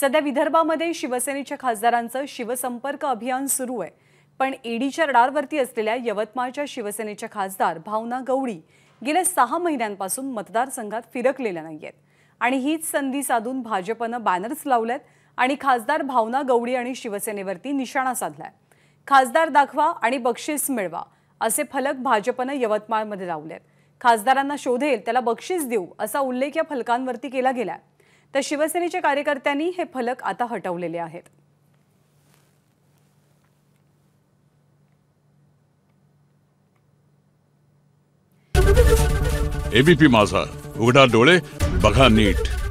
सध्या विदर्भामध्ये शिवसेनेच्या खासदारांचं शिवसंपर्क अभियान सुरू आहे पण ईडीच्या रडारवरती असलेल्या यवतमाळच्या शिवसेनेच्या खासदार भावना गवडी गेल्या सहा महिन्यांपासून मतदारसंघात फिरकलेल्या नाहीयेत आणि हीच संधी साधून भाजपनं बॅनर्स लावल्यात आणि खासदार भावना गवडी आणि शिवसेनेवरती निशाणा साधलाय खासदार दाखवा आणि बक्षीस मिळवा असे फलक भाजपनं यवतमाळमध्ये लावलेत खासदारांना शोधेल त्याला बक्षीस देऊ असा उल्लेख या फलकांवरती केला गेलाय तर शिवसेनेच्या कार्यकर्त्यांनी हे फलक आता हटवलेले आहेत एबीपी माझा उघडा डोळे बघा नीट